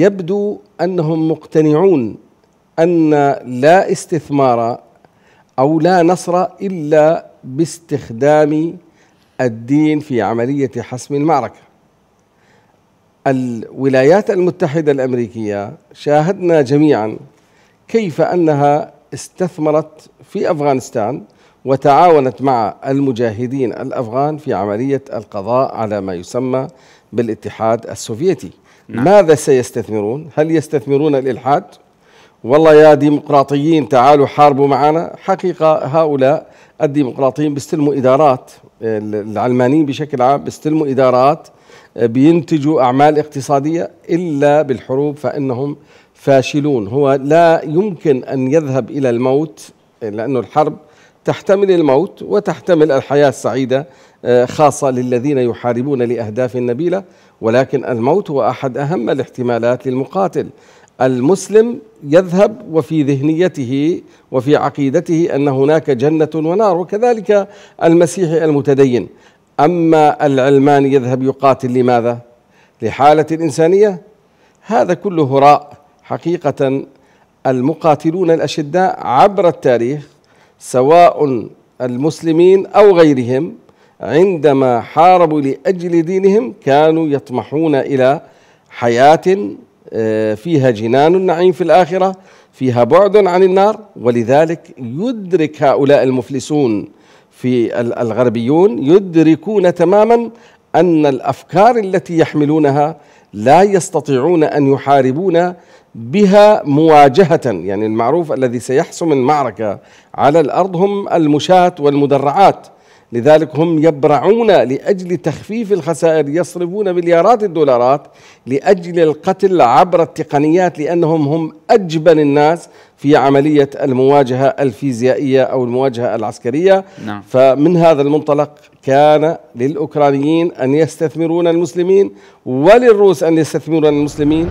يبدو انهم مقتنعون ان لا استثمار او لا نصر الا باستخدام الدين في عمليه حسم المعركه. الولايات المتحده الامريكيه شاهدنا جميعا كيف انها استثمرت في افغانستان وتعاونت مع المجاهدين الافغان في عمليه القضاء على ما يسمى بالاتحاد السوفيتي. نعم. ماذا سيستثمرون هل يستثمرون الإلحاد والله يا ديمقراطيين تعالوا حاربوا معنا حقيقة هؤلاء الديمقراطيين بيستلموا إدارات العلمانيين بشكل عام بيستلموا إدارات بينتجوا أعمال اقتصادية إلا بالحروب فإنهم فاشلون هو لا يمكن أن يذهب إلى الموت لأنه الحرب تحتمل الموت وتحتمل الحياة السعيدة آه، خاصة للذين يحاربون لأهداف نبيلة ولكن الموت هو أحد أهم الاحتمالات للمقاتل المسلم يذهب وفي ذهنيته وفي عقيدته أن هناك جنة ونار وكذلك المسيحي المتدين أما العلماني يذهب يقاتل لماذا؟ لحالة الإنسانية هذا كله هراء حقيقة المقاتلون الأشداء عبر التاريخ سواء المسلمين أو غيرهم عندما حاربوا لأجل دينهم كانوا يطمحون إلى حياة آه، فيها جنان النعيم في الآخرة فيها بعد عن النار ولذلك يدرك هؤلاء المفلسون في الغربيون يدركون تماما أن الأفكار التي يحملونها لا يستطيعون ان يحاربون بها مواجهه يعني المعروف الذي سيحسم المعركه على الارض هم المشاة والمدرعات لذلك هم يبرعون لاجل تخفيف الخسائر يصرفون مليارات الدولارات لاجل القتل عبر التقنيات لانهم هم اجبن الناس في عملية المواجهة الفيزيائية أو المواجهة العسكرية نعم. فمن هذا المنطلق كان للأوكرانيين أن يستثمرون المسلمين وللروس أن يستثمرون المسلمين